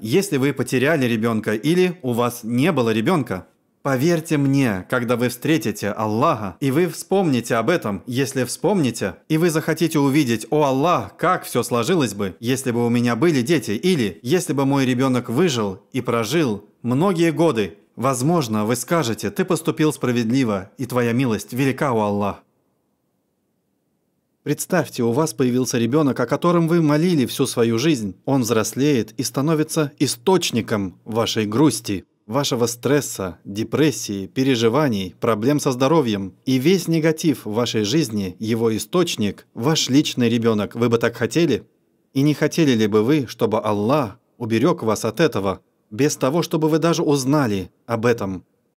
если вы потеряли ребенка или у вас не было ребенка. Поверьте мне, когда вы встретите Аллаха, и вы вспомните об этом, если вспомните, и вы захотите увидеть, о Аллах, как все сложилось бы, если бы у меня были дети, или если бы мой ребенок выжил и прожил многие годы. Возможно, вы скажете, ты поступил справедливо, и твоя милость велика у Аллаха. Представьте, у вас появился ребенок, о котором вы молили всю свою жизнь. Он взрослеет и становится источником вашей грусти, вашего стресса, депрессии, переживаний, проблем со здоровьем. И весь негатив в вашей жизни, его источник, ваш личный ребенок. Вы бы так хотели? И не хотели ли бы вы, чтобы Аллах уберег вас от этого, без того, чтобы вы даже узнали об этом?